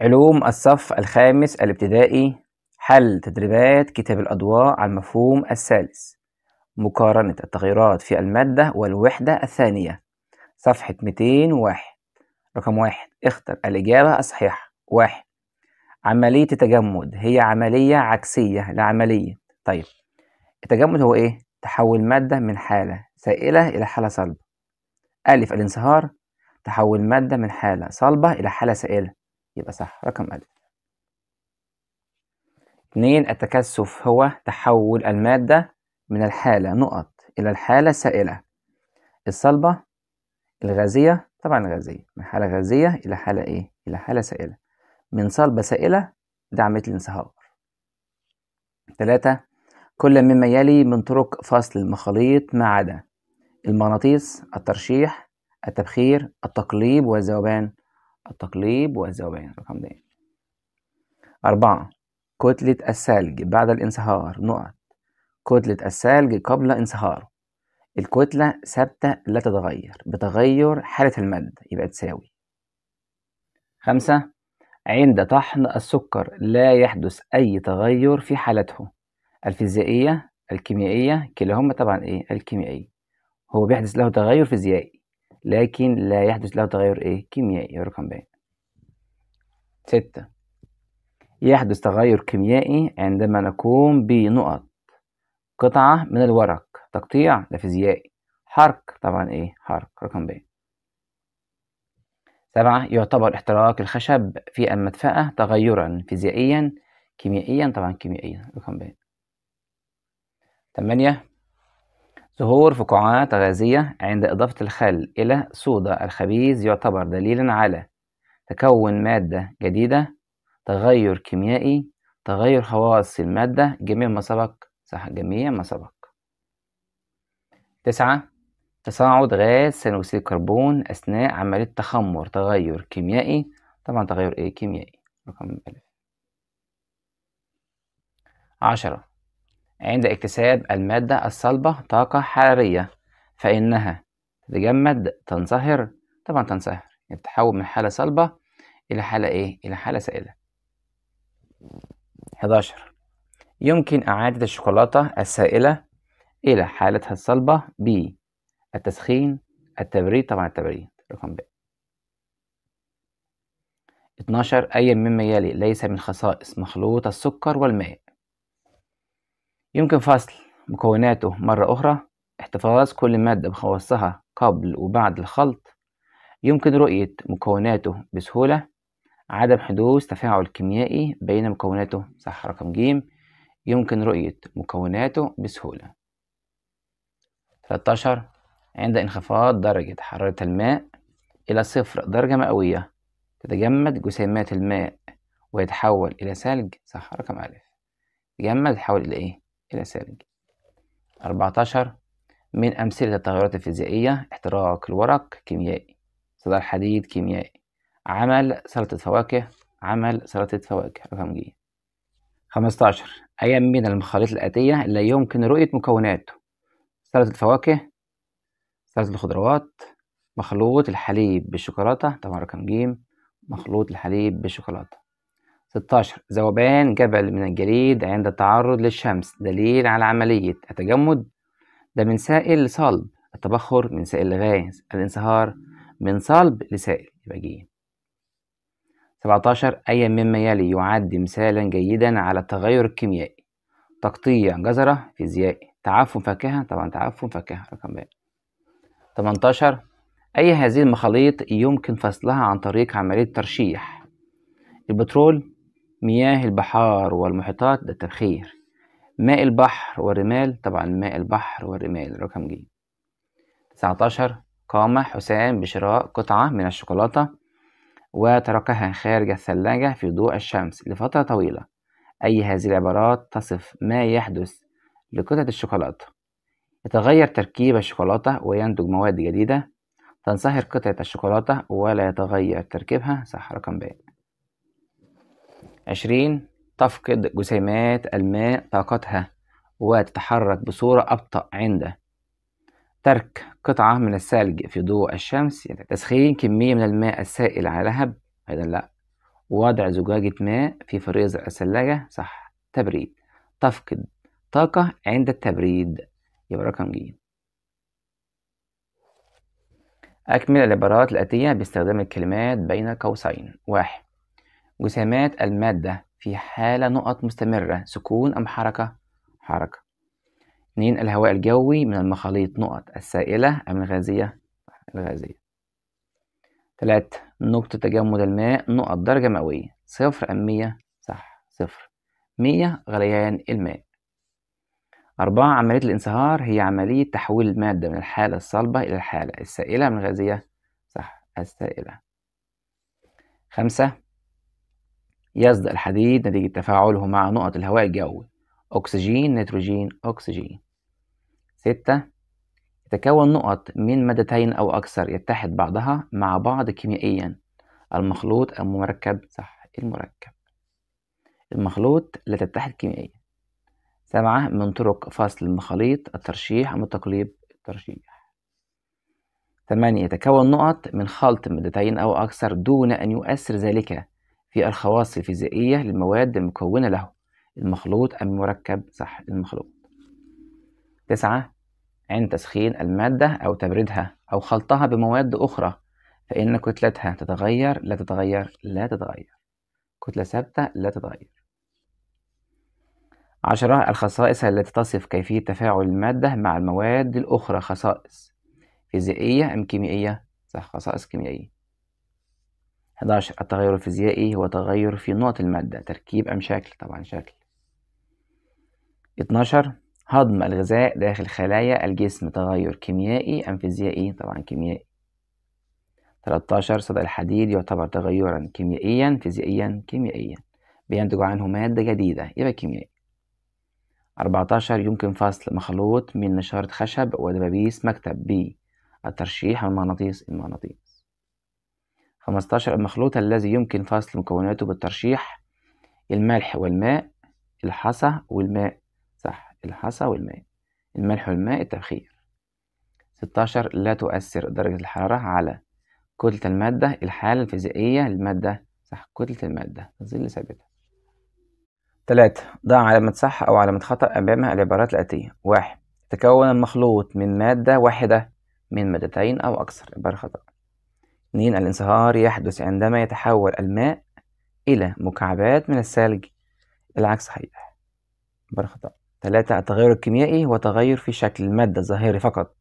علوم الصف الخامس الابتدائي حل تدريبات كتاب الأضواء على المفهوم الثالث مقارنة التغيرات في المادة والوحدة الثانية صفحة 201 رقم واحد اختر الإجابة الصحيحة واحد عملية التجمد هي عملية عكسية لعملية طيب التجمد هو إيه؟ تحول مادة من حالة سائلة إلى حالة صلبة ألف الانصهار تحول مادة من حالة صلبة إلى حالة سائلة يبقى صح رقم ألف اتنين التكثف هو تحول المادة من الحالة نقط إلى الحالة سائلة الصلبة الغازية طبعا غازية من حالة غازية إلى حالة إيه؟ إلى حالة سائلة من صلبة سائلة دعمة الانصهار تلاتة كل مما يلي من طرق فصل المخاليط ما عدا المغناطيس الترشيح التبخير التقليب والذوبان التقليب والذوبان رقم د أربعة كتلة الثلج بعد الانصهار نقط كتلة الثلج قبل انصهاره الكتلة ثابتة لا تتغير بتغير حالة المادة يبقى تساوي خمسة عند طحن السكر لا يحدث أي تغير في حالته الفيزيائية الكيميائية كلاهما طبعا إيه الكيميائية هو بيحدث له تغير فيزيائي لكن لا يحدث له تغير إيه؟ كيميائي رقم ب ستة يحدث تغير كيميائي عندما نقوم بنقط قطعة من الورق تقطيع ده فيزيائي حرق طبعا إيه؟ حرق رقم ب سبعة يعتبر احتراق الخشب في المدفأة تغيرا فيزيائيا كيميائيا طبعا كيميائيا رقم ب تمانية ظهور فقاعات غازية عند إضافة الخل إلى صودا الخبيز يعتبر دليلا على تكون مادة جديدة تغير كيميائي تغير خواص المادة جميع ما سبق صح جميع ما سبق تسعة تصاعد غاز ثاني الكربون أثناء عملية تخمر تغير كيميائي طبعا تغير إيه كيميائي رقم ألف عشرة عند اكتساب المادة الصلبة طاقة حرارية فإنها تتجمد تنصهر طبعا تنصهر يعني تتحول من حالة صلبة إلى حالة إيه؟ إلى حالة سائلة 11 يمكن إعادة الشوكولاتة السائلة إلى حالتها الصلبة ب التسخين التبريد طبعا التبريد رقم ب 12 أي مما يلي ليس من خصائص مخلوط السكر والماء يمكن فصل مكوناته مرة أخرى احتفاظ كل مادة بخواصها قبل وبعد الخلط يمكن رؤية مكوناته بسهولة عدم حدوث تفاعل كيميائي بين مكوناته صح رقم ج يمكن رؤية مكوناته بسهولة 13 عند انخفاض درجة حرارة الماء إلى صفر درجة مئوية تتجمد جسيمات الماء ويتحول إلى ثلج صح رقم أ تتجمد يتحول إلى إيه؟ إلى ثلج 14 من أمثلة التغيرات الفيزيائية احتراق الورق كيميائي صداع الحديد كيميائي عمل سلطة فواكه عمل سلطة فواكه رقم ج 15 أي من المخاليط الآتية لا يمكن رؤية مكوناته سلطة الفواكه سلطة الخضروات مخلوط الحليب بالشوكولاتة طبعا رقم ج مخلوط الحليب بالشوكولاتة 16 ذوبان جبل من الجليد عند التعرض للشمس دليل على عملية التجمد ده من سائل لصلب التبخر من سائل لغاز الانصهار من صلب لسائل يبقى ج 17 أي مما يلي يعد مثالا جيدا على التغير الكيميائي تقطيع جزرة فيزيائي تعفن فاكهة طبعا تعفن فاكهة رقم ب 18 أي هذه المخاليط يمكن فصلها عن طريق عملية ترشيح البترول مياه البحار والمحيطات ده التبخير ماء البحر والرمال طبعا ماء البحر والرمال رقم ج 19 قام حسام بشراء قطعة من الشوكولاتة وتركها خارج الثلاجة في ضوء الشمس لفترة طويلة أي هذه العبارات تصف ما يحدث لقطعة الشوكولاتة يتغير تركيب الشوكولاتة وينتج مواد جديدة تنصهر قطعة الشوكولاتة ولا يتغير تركيبها صح رقم ب عشرين تفقد جسيمات الماء طاقتها وتتحرك بصورة أبطأ عند ترك قطعة من الثلج في ضوء الشمس يعني تسخين كمية من الماء السائل على لهب أيضا لأ وضع زجاجة ماء في فريزر الثلاجة صح تبريد تفقد طاقة عند التبريد يبقى رقم ج أكمل العبارات الآتية باستخدام الكلمات بين قوسين واحد وسامات المادة في حالة نقط مستمرة سكون أم حركة؟ حركة اتنين الهواء الجوي من المخاليط نقط السائلة أم الغازية؟ الغازية تلاتة نقطة تجمد الماء نقط درجة مئوية صفر أم مية؟ صح صفر مية غليان الماء أربعة عملية الانصهار هي عملية تحويل المادة من الحالة الصلبة إلى الحالة السائلة أم الغازية صح السائلة خمسة يصدأ الحديد نتيجة تفاعله مع نقط الهواء الجوي أكسجين نيتروجين أكسجين ستة تتكون نقط من مادتين أو أكثر يتحد بعضها مع بعض كيميائيا المخلوط المركب صح المركب المخلوط لا تتحد كيميائيا سبعة من طرق فصل المخاليط الترشيح أم التقليب الترشيح ثمانية يتكون نقط من خلط مادتين أو أكثر دون أن يؤثر ذلك في الخواص الفيزيائية للمواد المكونة له المخلوط أم المركب صح المخلوط تسعة عند تسخين المادة أو تبريدها أو خلطها بمواد أخرى فإن كتلتها تتغير لا تتغير لا تتغير كتلة ثابتة لا تتغير عشرة الخصائص التي تصف كيفية تفاعل المادة مع المواد الأخرى خصائص فيزيائية أم كيميائية؟ صح خصائص كيميائية 11 التغير الفيزيائي هو تغير في نقط المادة تركيب أم شكل طبعا شكل 12 هضم الغذاء داخل خلايا الجسم تغير كيميائي أم فيزيائي طبعا كيميائي 13 صدى الحديد يعتبر تغيرا كيميائيا فيزيائيا كيميائيا بينتج عنه مادة جديدة يبقى كيميائي 14 يمكن فصل مخلوط من نشارة خشب ودبابيس مكتب بالترشيح والمغناطيس المغناطيس خمستاشر المخلوط الذي يمكن فصل مكوناته بالترشيح الملح والماء الحصى والماء صح الحصى والماء الملح والماء التبخير ستاشر لا تؤثر درجة الحرارة على كتلة المادة الحالة الفيزيائية للمادة صح كتلة المادة تظل ثابتة تلاتة ضع علامة صح أو علامة خطأ أمامها العبارات الآتية واحد تكون المخلوط من مادة واحدة من مادتين أو أكثر عبارة خطأ اثنين الانصهار يحدث عندما يتحول الماء إلى مكعبات من الثلج العكس صحيح عبارة خطأ تلاتة التغير الكيميائي هو تغير في شكل المادة الظاهري فقط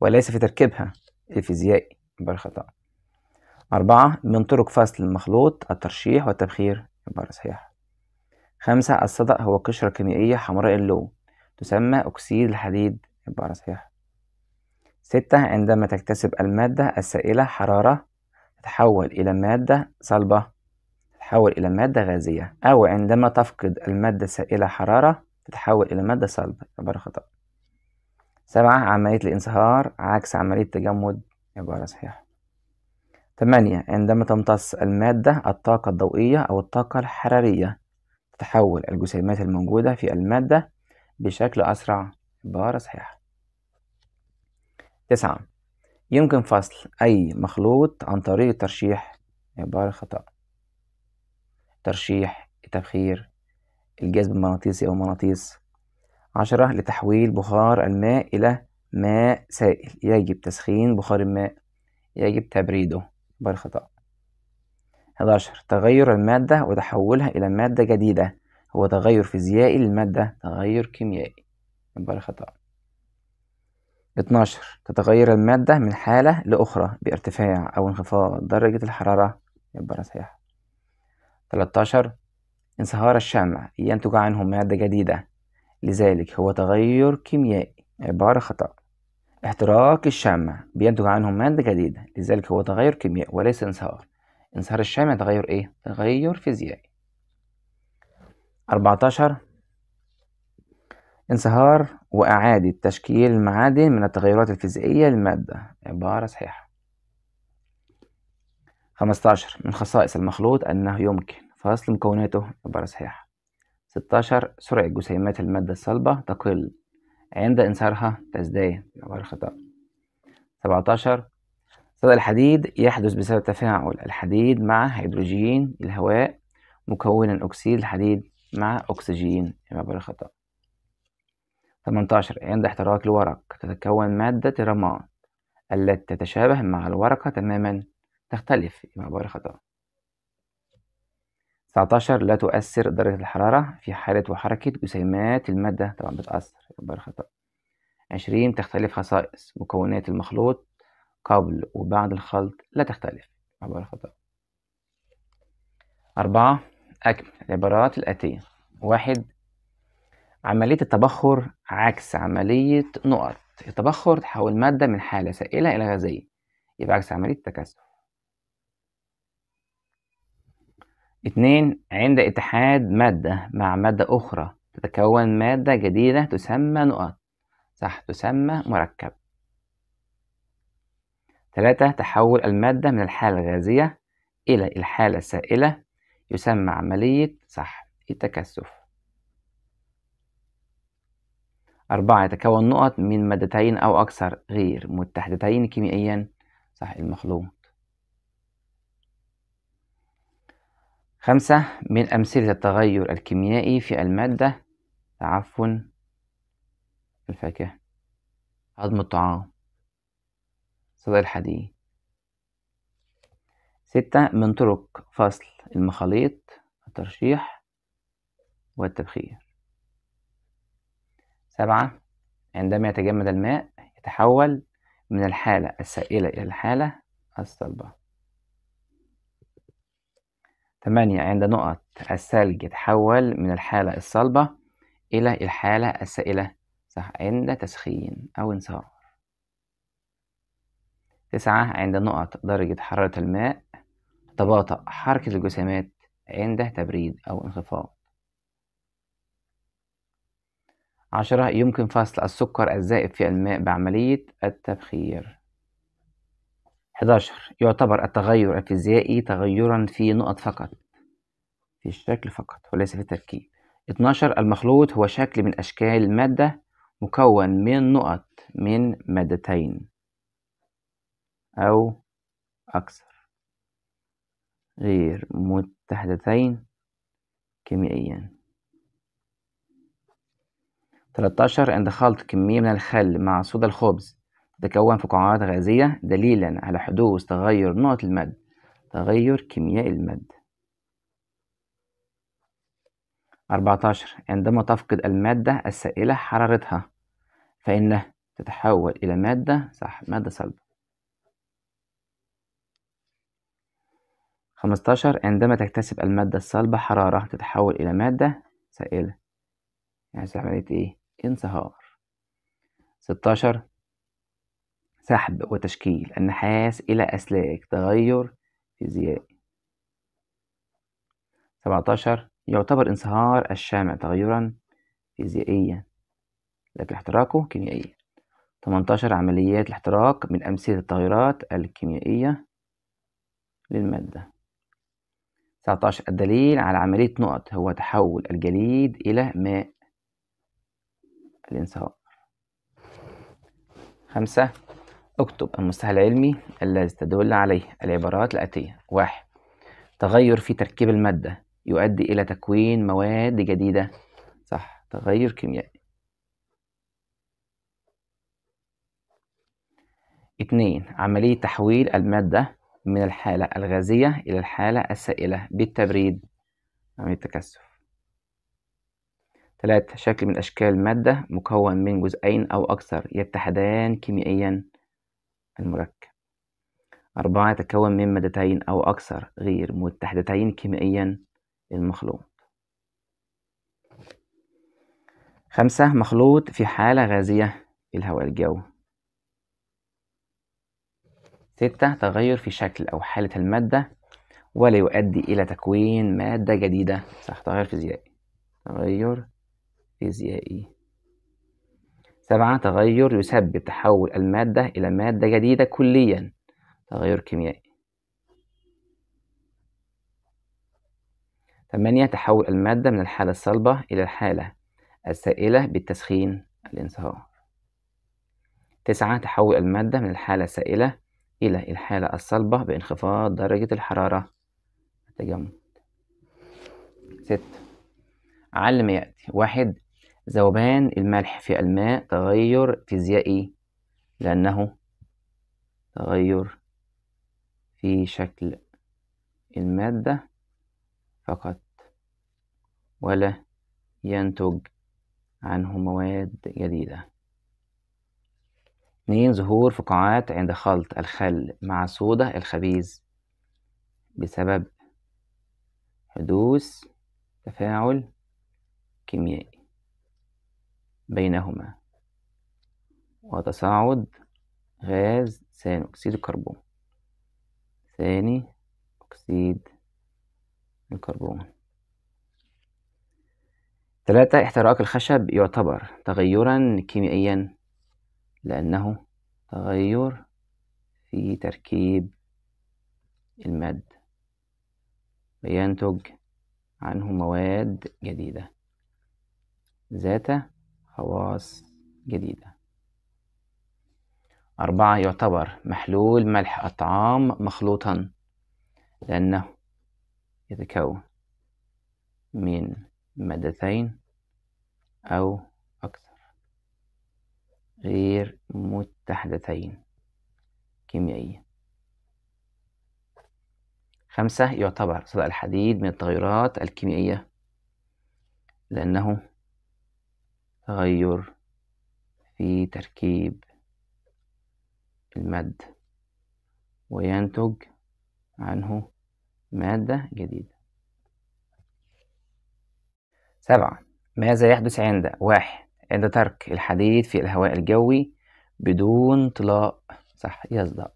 وليس في تركيبها الفيزيائي عبارة خطأ أربعة من طرق فصل المخلوط الترشيح والتبخير عبارة صحيحة خمسة الصدأ هو قشرة كيميائية حمراء اللون تسمى أكسيد الحديد عبارة صحيحة ستة عندما تكتسب المادة السائلة حرارة تتحول إلى مادة صلبة تتحول إلى مادة غازية أو عندما تفقد المادة السائلة حرارة تتحول إلى مادة صلبة عبارة خطأ سبعة عملية الانصهار عكس عملية التجمد عبارة صحيحة ثمانية عندما تمتص المادة الطاقة الضوئية أو الطاقة الحرارية تتحول الجسيمات الموجودة في المادة بشكل أسرع عبارة صحيحة تسعة يمكن فصل أي مخلوط عن طريق ترشيح عبارة خطأ ترشيح التبخير الجذب المغناطيسي أو مغناطيس عشرة لتحويل بخار الماء إلى ماء سائل يجب تسخين بخار الماء يجب تبريده عبارة خطأ 11 تغير المادة وتحولها إلى مادة جديدة هو تغير فيزيائي للمادة تغير كيميائي عبارة خطأ 12 تتغير المادة من حالة لأخرى بارتفاع أو انخفاض درجة الحرارة يبقى صحيح 13 انصهار الشمع ينتج عنه مادة جديدة لذلك هو تغير كيميائي عبارة خطأ احتراق الشمع بينتج عنه مادة جديدة لذلك هو تغير كيميائي وليس انصهار انصهار الشمع تغير ايه؟ تغير فيزيائي 14 انصهار وإعادة تشكيل المعادن من التغيرات الفيزيائية للمادة عبارة صحيحة 15 من خصائص المخلوط أنه يمكن فصل مكوناته عبارة صحيحة 16 سرعة جسيمات المادة الصلبة تقل عند انصهارها تزداد عبارة خطأ 17 صدى الحديد يحدث بسبب تفاعل الحديد مع هيدروجين الهواء مكونا أكسيد الحديد مع أكسجين عبارة خطأ 18 عند احتراق الورق تتكون مادة الرمان التي تتشابه مع الورقة تماما تختلف يبقى عبارة خطأ 19 لا تؤثر درجة الحرارة في حالة وحركة جسيمات المادة طبعا بتأثر عبارة خطأ 20 تختلف خصائص مكونات المخلوط قبل وبعد الخلط لا تختلف عبارة خطأ أربعة أكمل العبارات الآتية واحد عملية التبخر عكس عملية نقط التبخر تحول مادة من حالة سائلة إلى غازية يبقى عكس عملية التكثف اتنين عند اتحاد مادة مع مادة أخرى تتكون مادة جديدة تسمى نقط صح تسمى مركب تلاتة تحول المادة من الحالة الغازية إلى الحالة السائلة يسمى عملية صح التكثف أربعة يتكون نقط من مادتين أو أكثر غير متحدتين كيميائيا صح المخلوط خمسة من أمثلة التغير الكيميائي في المادة تعفن الفاكهة هضم الطعام صدى الحديد ستة من طرق فصل المخاليط الترشيح والتبخير سبعة عندما يتجمد الماء يتحول من الحالة السائلة إلى الحالة الصلبة ثمانية عند نقط الثلج يتحول من الحالة الصلبة إلى الحالة السائلة صح عند تسخين أو انصهار تسعة عند نقط درجة حرارة الماء تباطأ حركة الجسيمات عند تبريد أو انخفاض عشرة يمكن فصل السكر الزائد في الماء بعملية التبخير 11 يعتبر التغير الفيزيائي تغيرا في نقط فقط في الشكل فقط وليس في التركيب 12 المخلوط هو شكل من أشكال مادة مكون من نقط من مادتين أو أكثر غير متحدتين كيميائيا 13 عند خلط كمية من الخل مع صودا الخبز تتكون في غازية دليلا على حدوث تغير نقط المد تغير كيمياء المد 14 عندما تفقد المادة السائلة حرارتها فإنها تتحول إلى مادة صح مادة صلبة 15 عندما تكتسب المادة الصلبة حرارة تتحول إلى مادة سائلة يعني عملية إيه انصهار 16 سحب وتشكيل النحاس إلى أسلاك تغير فيزيائي 17 يعتبر انصهار الشمع تغيرا فيزيائيا لكن احتراقه كيميائيا 18 عمليات الاحتراق من أمثلة التغيرات الكيميائية للمادة 19 الدليل على عملية نقط هو تحول الجليد إلى ماء الانصهار خمسة اكتب المستهل العلمي الذي تدل عليه العبارات الآتية واحد تغير في تركيب المادة يؤدي إلى تكوين مواد جديدة صح تغير كيميائي اتنين عملية تحويل المادة من الحالة الغازية إلى الحالة السائلة بالتبريد عملية تكثف ثلاثة شكل من أشكال مادة مكون من جزئين أو أكثر يتحدان كيميائيا المركب أربعة يتكون من مادتين أو أكثر غير متحدتين كيميائيا المخلوط خمسة مخلوط في حالة غازية الهواء الجوي ستة تغير في شكل أو حالة المادة ولا يؤدي إلى تكوين مادة جديدة صح تغير فيزيائي تغير فيزيائي سبعة تغير يسبب تحول المادة إلى مادة جديدة كليا تغير كيميائي ثمانية تحول المادة من الحالة الصلبة إلى الحالة السائلة بالتسخين الانصهار تسعة تحول المادة من الحالة السائلة إلى الحالة الصلبة بانخفاض درجة الحرارة التجمد ست علم يأتي واحد ذوبان الملح في الماء تغير فيزيائي لأنه تغير في شكل المادة فقط ولا ينتج عنه مواد جديدة اتنين ظهور فقاعات عند خلط الخل مع صودا الخبيز بسبب حدوث تفاعل كيميائي بينهما وتصاعد غاز ثاني أكسيد الكربون ثاني أكسيد الكربون ثلاثة احتراق الخشب يعتبر تغيرا كيميائيا لأنه تغير في تركيب المادة وينتج عنه مواد جديدة ذات خواص جديدة أربعة يعتبر محلول ملح أطعام مخلوطا لأنه يتكون من مادتين أو أكثر غير متحدتين كيميائيا خمسة يعتبر صدأ الحديد من التغيرات الكيميائية لأنه تغير في تركيب المادة وينتج عنه مادة جديدة سبعة ماذا يحدث عند واحد عند ترك الحديد في الهواء الجوي بدون طلاء صح يصدأ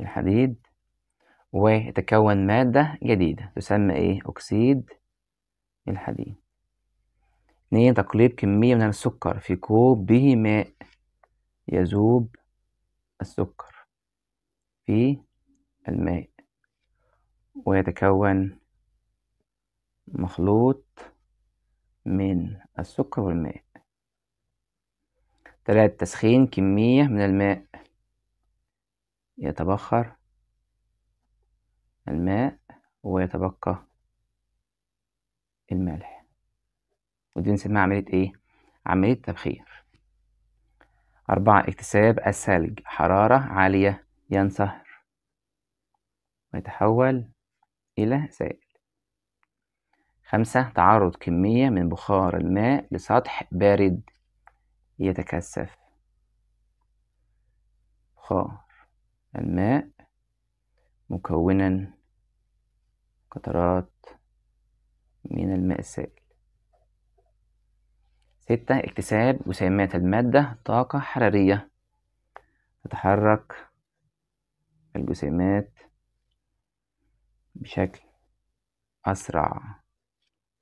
الحديد ويتكون مادة جديدة تسمى ايه أكسيد الحديد اثنين تقليب كمية من السكر في كوب به ماء يذوب السكر في الماء ويتكون مخلوط من السكر والماء ثلاثة تسخين كمية من الماء يتبخر الماء ويتبقى الملح ودي نسميها عملية إيه؟ عملية تبخير أربعة اكتساب الثلج حرارة عالية ينصهر ويتحول إلى سائل خمسة تعرض كمية من بخار الماء لسطح بارد يتكثف بخار الماء مكونا قطرات من الماء ستة اكتساب جسيمات المادة طاقة حرارية تتحرك الجسيمات بشكل أسرع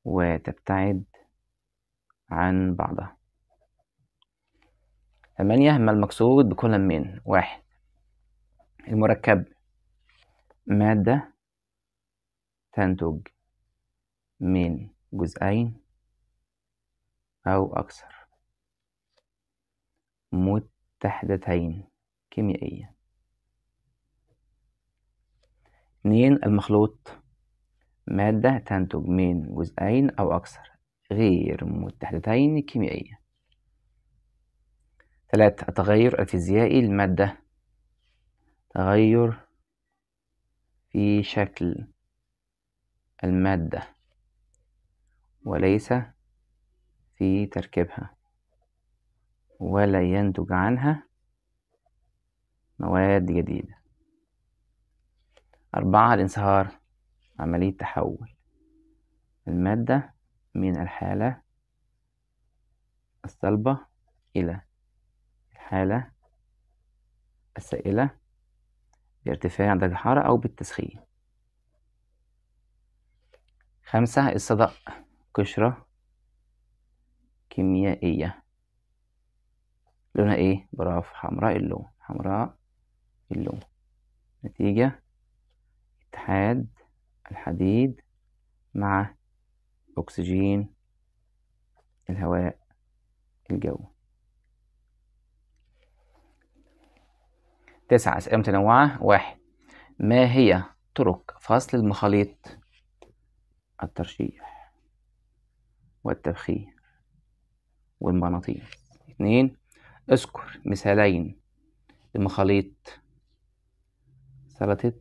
وتبتعد عن بعضها ثمانية ما المقصود بكل من واحد المركب مادة تنتج من جزئين أو أكثر متحدتين كيميائيا اتنين المخلوط مادة تنتج من جزئين أو أكثر غير متحدتين كيميائيا ثلاثة التغير الفيزيائي المادة تغير في شكل المادة وليس في تركيبها ولا ينتج عنها مواد جديدة أربعة الانصهار عملية تحول المادة من الحالة الصلبة إلى الحالة السائلة بارتفاع درجة الحرارة أو بالتسخين خمسة الصدأ قشرة كيميائية لونها ايه برافو حمراء اللون حمراء اللون نتيجة اتحاد الحديد مع أكسجين الهواء الجوي تسعة أسئلة متنوعة واحد ما هي طرق فصل المخاليط الترشيح والتبخير والمغناطيس اتنين اذكر مثالين لمخاليط سلطة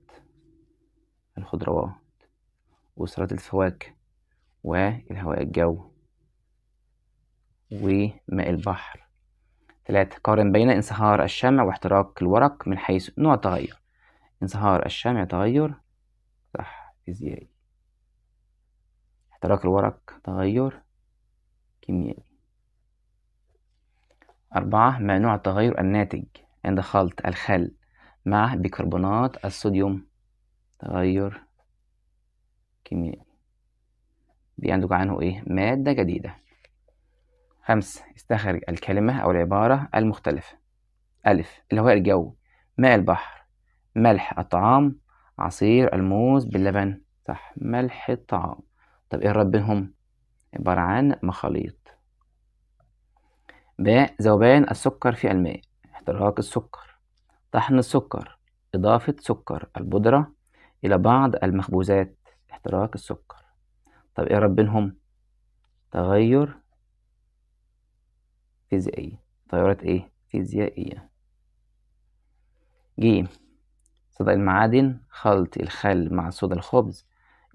الخضروات وسلطة الفواكه والهواء الجو وماء البحر ثلاثة قارن بين انصهار الشمع واحتراق الورق من حيث نوع التغير انصهار الشمع تغير صح فيزيائي احتراق الورق تغير كيميائي أربعة ما نوع التغير الناتج عند خلط الخل مع بيكربونات الصوديوم تغير كيميائي بينتج عنه إيه؟ مادة جديدة خمسة استخرج الكلمة أو العبارة المختلفة ألف الهواء الجوي ماء البحر ملح الطعام عصير الموز باللبن صح ملح الطعام طب إيه الرب بينهم عبارة عن مخاليط ب ذوبان السكر في الماء احتراق السكر طحن السكر إضافة سكر البودرة إلى بعض المخبوزات احتراق السكر طب إيه رب بينهم تغير فيزيائي تغيرات إيه فيزيائية ج صدأ المعادن خلط الخل مع صودا الخبز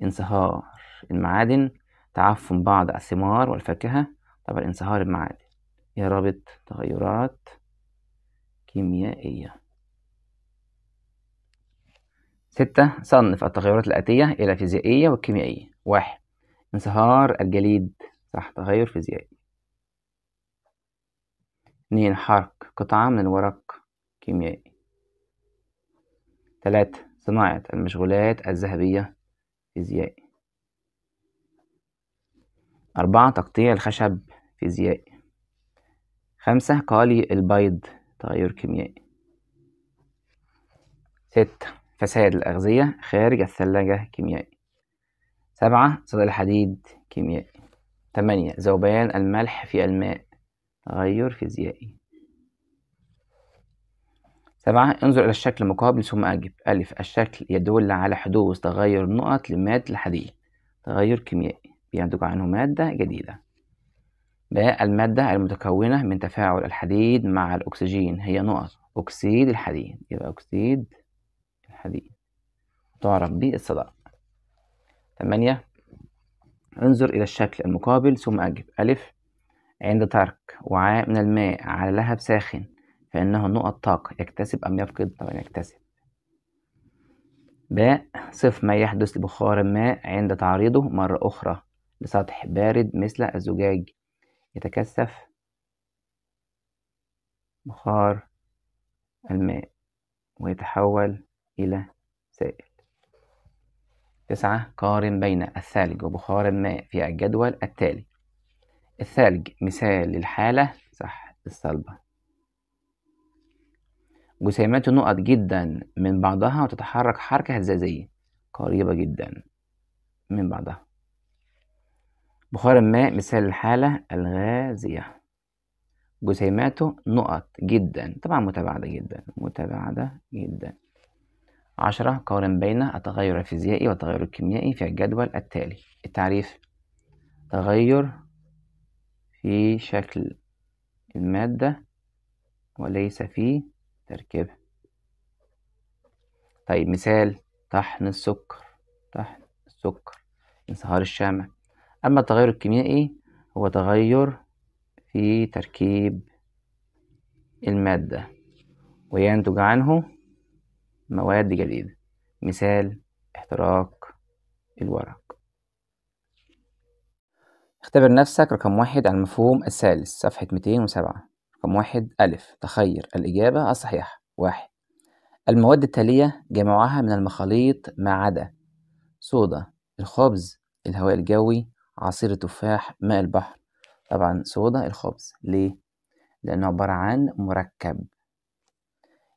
انصهار المعادن تعفن بعض الثمار والفاكهة طبعا انصهار المعادن رابط تغيرات كيميائية ستة صنف التغيرات الآتية إلى فيزيائية وكيميائية واحد انصهار الجليد صح تغير فيزيائي اتنين حرق قطعة من الورق كيميائي تلاتة صناعة المشغولات الذهبية فيزيائي أربعة تقطيع الخشب فيزيائي خمسة قالي البيض تغير كيميائي ستة فساد الأغذية خارج الثلاجة كيميائي سبعة صدى الحديد كيميائي تمانية ذوبان الملح في الماء تغير فيزيائي سبعة انظر إلى الشكل مقابل ثم أجب ألف الشكل يدل على حدوث تغير نقط لمادة الحديد تغير كيميائي بينتج عنه مادة جديدة باء المادة المتكونة من تفاعل الحديد مع الأكسجين هي نقط أكسيد الحديد يبقى أكسيد الحديد تعرف بالصدأ ثمانية انظر إلى الشكل المقابل ثم أجب ألف عند ترك وعاء من الماء على لهب ساخن فإنه نقط طاقة يكتسب أم يفقد طبعا يكتسب باء صف ما يحدث لبخار الماء عند تعريضه مرة أخرى بسطح بارد مثل الزجاج يتكثف بخار الماء ويتحول إلى سائل تسعة قارن بين الثلج وبخار الماء في الجدول التالي الثلج مثال للحالة صح الصلبة جسيماته نقط جدا من بعضها وتتحرك حركة هزازية قريبة جدا من بعضها بخار الماء مثال الحالة الغازية جسيماته نقط جدا طبعا متباعدة جدا متباعدة جدا عشرة قارن بين التغير الفيزيائي والتغير الكيميائي في الجدول التالي التعريف تغير في شكل المادة وليس في تركيبها طيب مثال طحن السكر طحن السكر انصهار الشمع أما التغير الكيميائي هو تغير في تركيب المادة وينتج عنه مواد جديدة مثال احتراق الورق اختبر نفسك رقم واحد على المفهوم الثالث صفحة 207 رقم واحد ألف تخير الإجابة الصحيحة واحد المواد التالية جمعها من المخاليط ما عدا صودا الخبز الهواء الجوي عصير التفاح ماء البحر طبعا صودا الخبز ليه لأنه عبارة عن مركب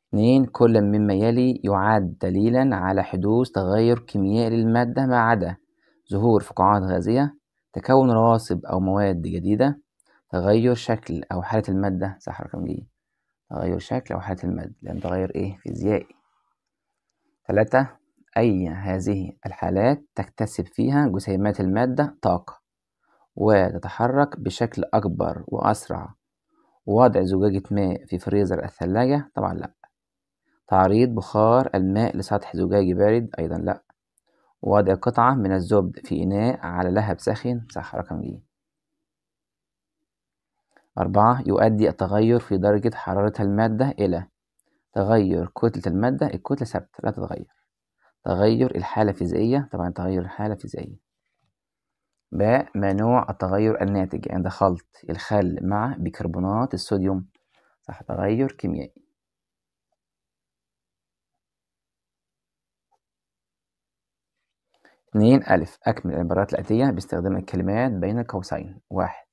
اتنين كل مما يلي يعد دليلا على حدوث تغير كيميائي للمادة ما عدا ظهور فقاعات غازية تكون رواسب أو مواد جديدة تغير شكل أو حالة المادة صح رقم دي تغير شكل أو حالة المادة لأن تغير إيه فيزيائي ثلاثة أي هذه الحالات تكتسب فيها جسيمات المادة طاقة وتتحرك بشكل أكبر وأسرع وضع زجاجة ماء في فريزر الثلاجة طبعا لأ تعريض بخار الماء لسطح زجاجي بارد أيضا لأ وضع قطعة من الزبد في إناء على لهب ساخن صح رقم جيم أربعة يؤدي التغير في درجة حرارة المادة إلى تغير كتلة المادة الكتلة ثابتة لا تتغير تغير الحالة الفيزيائية طبعا تغير الحالة الفيزيائية باء ما نوع التغير الناتج عند يعني خلط الخل مع بيكربونات الصوديوم صح تغير كيميائي اتنين ألف أكمل العبارات الآتية باستخدام الكلمات بين قوسين واحد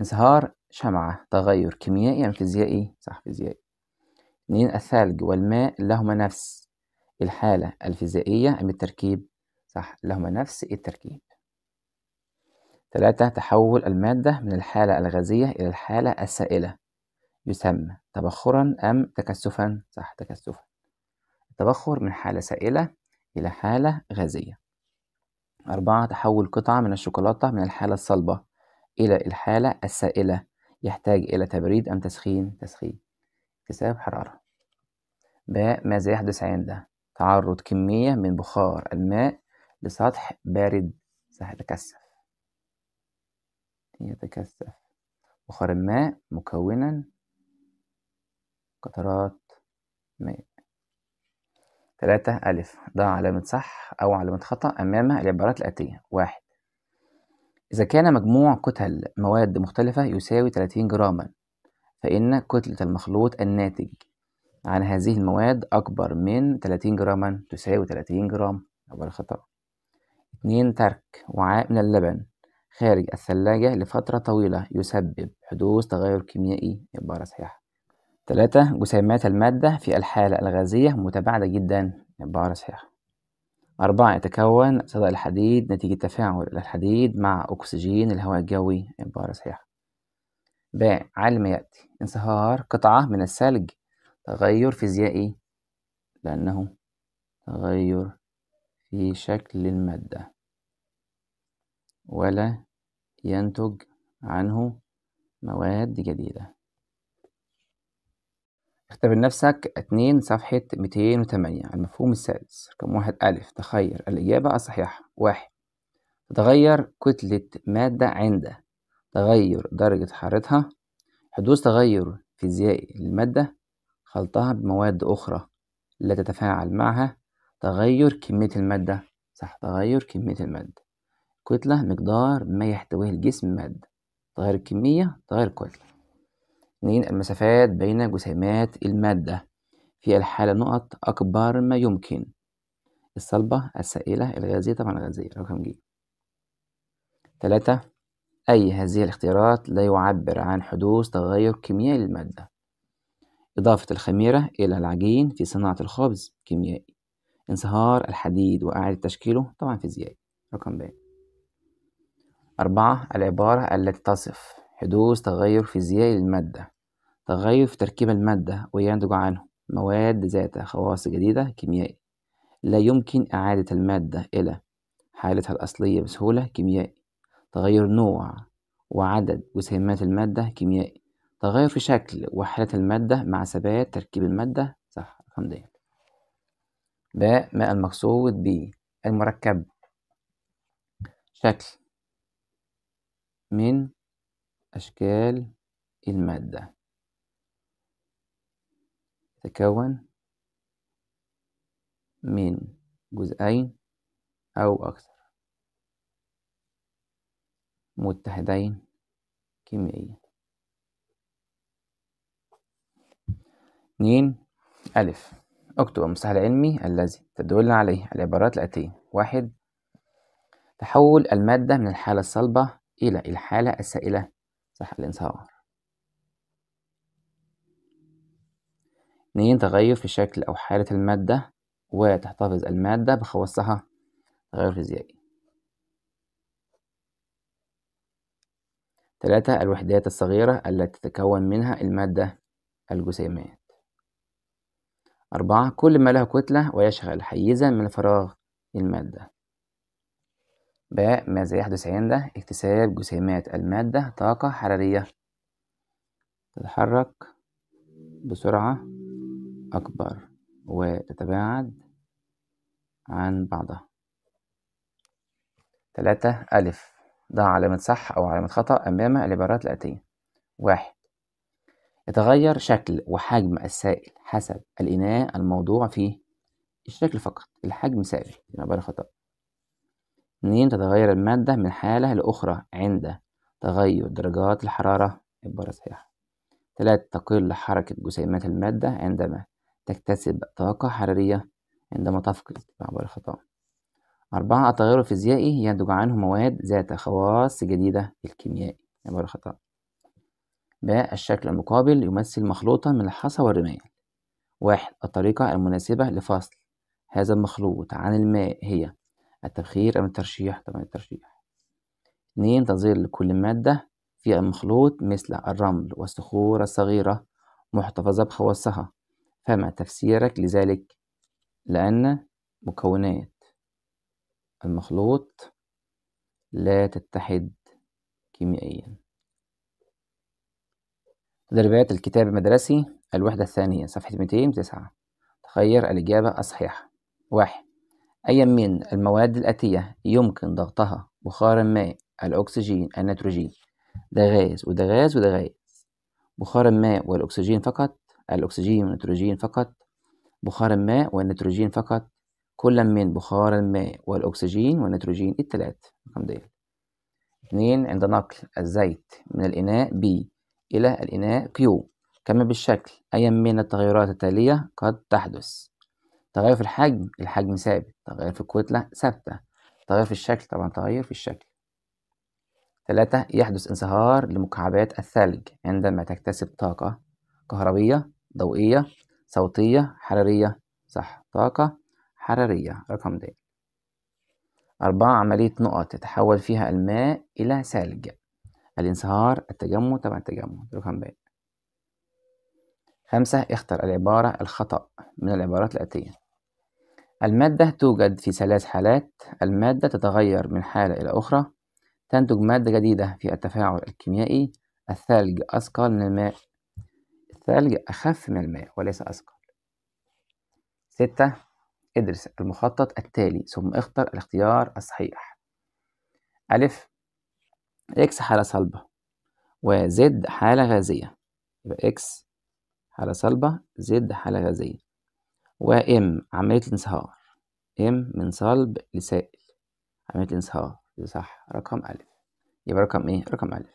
انصهار شمعة تغير كيميائي أم يعني فيزيائي؟ صح فيزيائي اتنين الثلج والماء لهما نفس الحالة الفيزيائية أم التركيب؟ صح لهما نفس التركيب ثلاثة تحول المادة من الحالة الغازية إلى الحالة السائلة يسمى تبخرا أم تكثفا صح تكثفا التبخر من حالة سائلة إلى حالة غازية أربعة تحول قطعة من الشوكولاتة من الحالة الصلبة إلى الحالة السائلة يحتاج إلى تبريد أم تسخين تسخين اكتساب حرارة باء ماذا يحدث عنده؟ تعرض كمية من بخار الماء لسطح بارد سيتكثف يتكثف بخار الماء مكونا قطرات ماء تلاتة ألف ضع علامة صح أو علامة خطأ أمام العبارات الآتية واحد إذا كان مجموع كتل مواد مختلفة يساوي 30 جراما فإن كتلة المخلوط الناتج عن هذه المواد أكبر من 30 جراما تساوي 30 جرام أول خطأ اتنين ترك وعاء من اللبن خارج الثلاجة لفترة طويلة يسبب حدوث تغير كيميائي عبارة صحيحة تلاتة جسيمات المادة في الحالة الغازية متباعدة جدا عبارة صحيحة أربعة يتكون صدأ الحديد نتيجة تفاعل الحديد مع أكسجين الهواء الجوي عبارة صحيحة باء على ما يأتي انصهار قطعة من الثلج تغير فيزيائي لأنه تغير في شكل المادة ولا ينتج عنه مواد جديدة اكتب لنفسك اتنين صفحة ميتين وتمانية المفهوم السادس رقم واحد ألف تخير الإجابة الصحيحة واحد تتغير كتلة مادة عند تغير درجة حرارتها حدوث تغير فيزيائي للمادة خلطها بمواد أخرى لا تتفاعل معها تغير كمية المادة صح تغير كمية المادة كتلة مقدار ما يحتويه الجسم مادة تغير الكمية تغير الكتلة اتنين المسافات بين جسيمات المادة في الحالة نقط أكبر ما يمكن الصلبة السائلة الغازية طبعا الغازية رقم ج تلاتة أي هذه الاختيارات لا يعبر عن حدوث تغير كيميائي للمادة إضافة الخميرة إلى العجين في صناعة الخبز كيميائي انصهار الحديد وإعادة تشكيله طبعا فيزيائي رقم ب أربعة العبارة التي تصف حدوث تغير فيزيائي للمادة تغير في تركيب المادة وينتج عنه مواد ذات خواص جديدة كيميائي لا يمكن إعادة المادة إلى حالتها الأصلية بسهولة كيميائي تغير نوع وعدد جسيمات المادة كيميائي تغير في شكل وحالة المادة مع ثبات تركيب المادة صح رقم د باء ما المقصود ب المركب شكل من أشكال المادة تكون من جزئين أو أكثر متحدين كيميائيا 2 ألف اكتب المصطلح العلمي الذي تدل عليه العبارات الآتية واحد تحول المادة من الحالة الصلبة إلى الحالة السائلة صح الانصهار اتنين تغير في شكل أو حالة المادة وتحتفظ المادة بخواصها تغير فيزيائي ثلاثة الوحدات الصغيرة التي تتكون منها المادة الجسيمات أربعة كل ما له كتلة ويشغل حيزا من فراغ المادة باء ماذا يحدث عند اكتساب جسيمات المادة طاقة حرارية تتحرك بسرعة أكبر وتتباعد عن بعضها تلاتة ألف ضع علامة صح أو علامة خطأ أمام العبارات الآتية واحد يتغير شكل وحجم السائل حسب الإناء الموضوع فيه الشكل فقط الحجم سائل عبارة خطأ اتنين تتغير المادة من حالة لأخرى عند تغير درجات الحرارة عبارة صحيحة تلاتة تقل حركة جسيمات المادة عندما تكتسب طاقة حرارية عندما تفقد عبارة خطأ أربعة التغير الفيزيائي ينتج عنه مواد ذات خواص جديدة الكيميائي عبارة خطأ الشكل المقابل يمثل مخلوطا من الحصى والرمال واحد الطريقة المناسبة لفصل هذا المخلوط عن الماء هي التبخير أم الترشيح طبعا الترشيح اتنين تظهير لكل مادة في المخلوط مثل الرمل والصخور الصغيرة محتفظة بخواصها فما تفسيرك لذلك لأن مكونات المخلوط لا تتحد كيميائيا تدريبات الكتاب المدرسي الوحدة الثانية صفحة 209 تخير الإجابة الصحيحة واحد أي من المواد الآتية يمكن ضغطها بخار الماء الأكسجين النيتروجين ده غاز وده غاز وده غاز بخار الماء والأكسجين فقط الأكسجين والنيتروجين فقط بخار الماء والنيتروجين فقط كل من بخار الماء والأكسجين والنيتروجين الثلاث رقم ديت اتنين عند نقل الزيت من الإناء بي إلى الإناء Q كما بالشكل أيا من التغيرات التالية قد تحدث تغير في الحجم الحجم ثابت تغير في الكتلة ثابتة تغير في الشكل طبعا تغير في الشكل ثلاثة يحدث انصهار لمكعبات الثلج عندما تكتسب طاقة كهربية ضوئية صوتية حرارية صح طاقة حرارية رقم د أربعة عملية نقط يتحول فيها الماء إلى ثلج الانصهار التجمد تبع التجمد رقم ب خمسة اختر العبارة الخطأ من العبارات الآتية المادة توجد في ثلاث حالات المادة تتغير من حالة إلى أخرى تنتج مادة جديدة في التفاعل الكيميائي الثلج أثقل من الماء الثلج أخف من الماء وليس أثقل ستة ادرس المخطط التالي ثم اختر الاختيار الصحيح ألف اكس حالة صلبة وزد حالة غازية يبقى اكس حالة صلبة زد حالة غازية وام عملية الانصهار ام من صلب لسائل عملية الانصهار دي صح رقم ألف يبقى رقم ايه؟ رقم ألف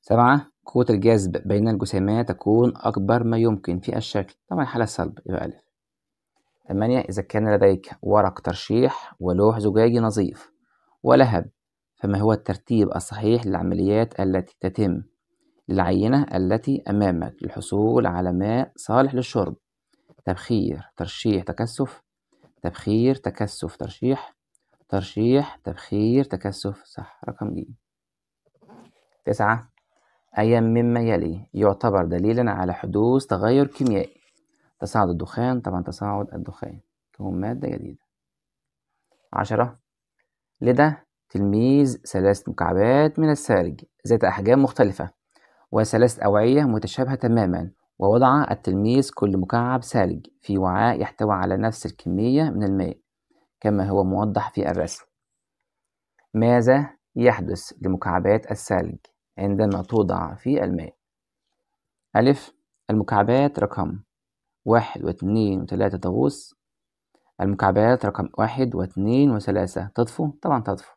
سبعة قوة الجذب بين الجسيمات تكون أكبر ما يمكن في الشكل طبعا حالة صلبة يبقى ألف ثمانية إذا كان لديك ورق ترشيح ولوح زجاجي نظيف ولهب فما هو الترتيب الصحيح للعمليات التي تتم للعينة التي أمامك للحصول على ماء صالح للشرب تبخير ترشيح تكثف تبخير تكثف ترشيح ترشيح تبخير تكثف صح رقم ج تسعة أي مما يلي يعتبر دليلا على حدوث تغير كيميائي تصاعد الدخان طبعا تصاعد الدخان كون مادة جديدة عشرة لذا تلميذ ثلاث مكعبات من الثلج ذات أحجام مختلفة وثلاث أوعية متشابهة تماما ووضع التلميذ كل مكعب ثلج في وعاء يحتوي على نفس الكمية من الماء كما هو موضح في الرسم ماذا يحدث لمكعبات الثلج عندما توضع في الماء ألف المكعبات رقم واحد واثنين وثلاثة تغوص المكعبات رقم واحد واثنين وثلاثة تطفو طبعا تطفو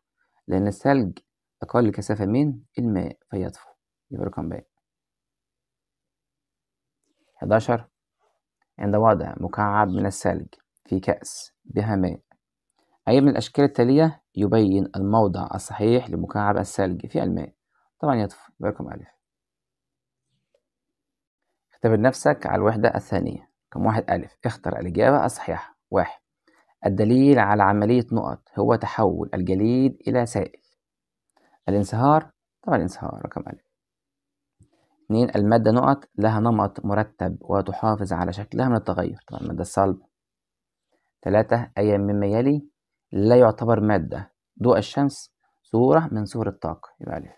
لأن الثلج أقل كثافة من الماء فيطفو يبقى رقم ب 11 عند وضع مكعب من الثلج في كأس بها ماء أي من الأشكال التالية يبين الموضع الصحيح لمكعب الثلج في الماء طبعا يطفو يبقى رقم ألف اختبر نفسك على الوحدة الثانية كم واحد ألف اختر الإجابة الصحيحة واحد الدليل على عملية نقط هو تحول الجليد إلى سائل الانصهار طبعا الانصهار رقم ألف اتنين المادة نقط لها نمط مرتب وتحافظ على شكلها من التغير طبعا المادة الصلبة تلاتة أي مما يلي لا يعتبر مادة ضوء الشمس صورة من صور الطاقة يبقى ألف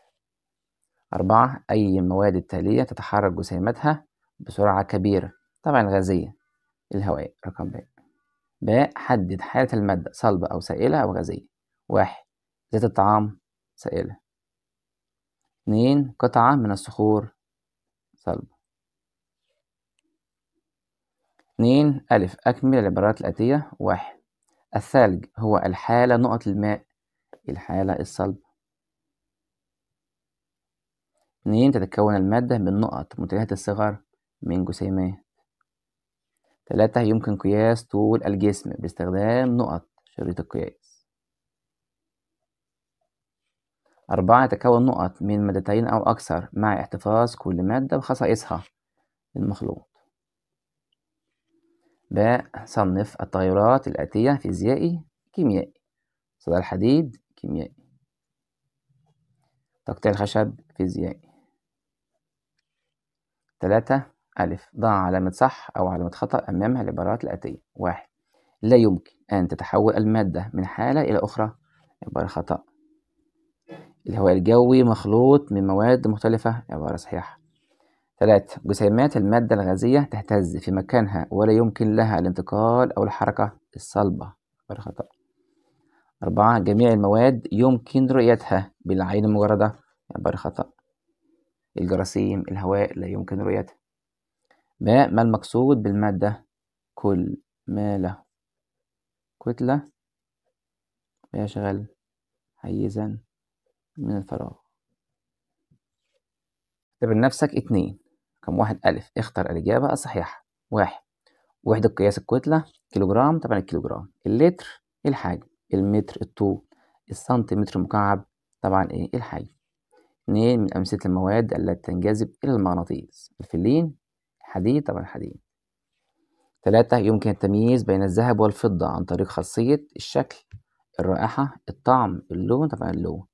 أربعة أي المواد التالية تتحرك جسيمتها بسرعة كبيرة طبعا الغازية الهواء رقم ب ب حدد حالة المادة صلبة أو سائلة أو غازية واحد ذات الطعام سائلة اتنين قطعة من الصخور صلبة اتنين ألف أكمل العبارات الآتية واحد الثلج هو الحالة نقط الماء الحالة الصلبة اتنين تتكون المادة من نقط متجهة الصغر من جسيمات ثلاثة يمكن قياس طول الجسم باستخدام نقط شريط القياس أربعة تتكون نقط من مادتين أو أكثر مع احتفاظ كل مادة بخصائصها المخلوط باء صنف التغيرات الآتية فيزيائي كيميائي صدى الحديد كيميائي تقطيع الخشب فيزيائي تلاتة أ ضع علامة صح أو علامة خطأ أمام العبارات الآتية واحد لا يمكن أن تتحول المادة من حالة إلى أخرى عبارة خطأ الهواء الجوي مخلوط من مواد مختلفة عبارة صحيحة ثلاثة جسيمات المادة الغازية تهتز في مكانها ولا يمكن لها الانتقال أو الحركة الصلبة عبارة خطأ أربعة جميع المواد يمكن رؤيتها بالعين المجردة عبارة خطأ الجراثيم الهواء لا يمكن رؤيتها باء ما المقصود بالمادة كل ما له كتلة يشغل حيزا من الفراغ اعتبر نفسك اتنين رقم واحد ألف اختر الإجابة الصحيحة واحد وحدة قياس الكتلة كيلوغرام طبعا الكيلوغرام اللتر الحجم المتر الطول السنتيمتر مكعب طبعا ايه الحجم اتنين من أمثلة المواد التي تنجذب إلى المغناطيس الفلين حديد طبعا حديد ثلاثة يمكن التمييز بين الذهب والفضة عن طريق خاصية الشكل الرائحة الطعم اللون طبعا اللون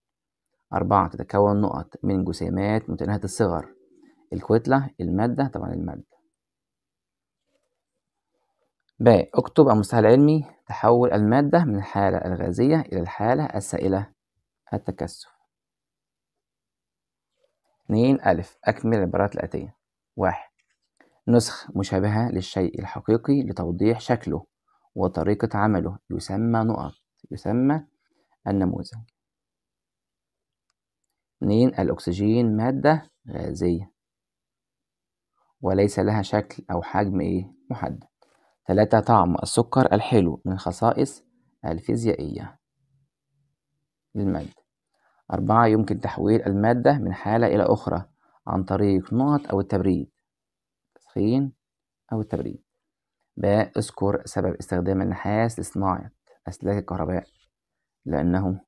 أربعة تتكون نقط من جسيمات متناهية الصغر الكتلة المادة طبعا المادة ب اكتب المستهل العلمي تحول المادة من الحالة الغازية إلى الحالة السائلة التكثف اتنين ألف أكمل العبارات الآتية واحد نسخ مشابهة للشيء الحقيقي لتوضيح شكله وطريقة عمله يسمى نقط يسمى النموذج اثنين الأكسجين مادة غازية وليس لها شكل أو حجم إيه محدد ثلاثة طعم السكر الحلو من خصائص الفيزيائية للمادة أربعة يمكن تحويل المادة من حالة إلى أخرى عن طريق نقط أو التبريد التدخين أو التبريد ب اذكر سبب استخدام النحاس لصناعة أسلاك الكهرباء لأنه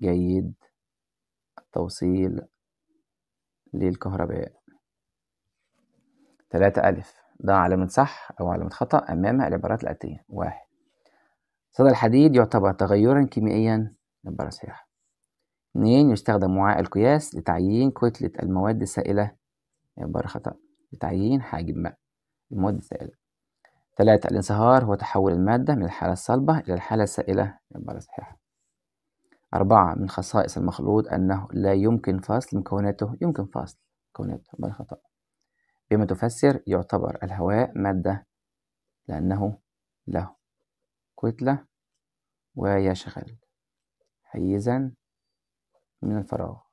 جيد التوصيل للكهرباء تلاتة ألف ضع علامة صح أو علامة خطأ أمام العبارات الآتية واحد صدى الحديد يعتبر تغيرا كيميائيا عبارة صحيحة اثنين يستخدم وعاء القياس لتعيين كتلة المواد السائلة عبارة خطأ لتعيين حاجب ماء المواد السائلة ثلاثة الانصهار هو تحول المادة من الحالة الصلبة إلى الحالة السائلة عبارة صحيحة أربعة من خصائص المخلوط أنه لا يمكن فصل مكوناته يمكن فصل مكوناته بل خطأ بما تفسر يعتبر الهواء مادة لأنه له كتلة ويشغل حيزا من الفراغ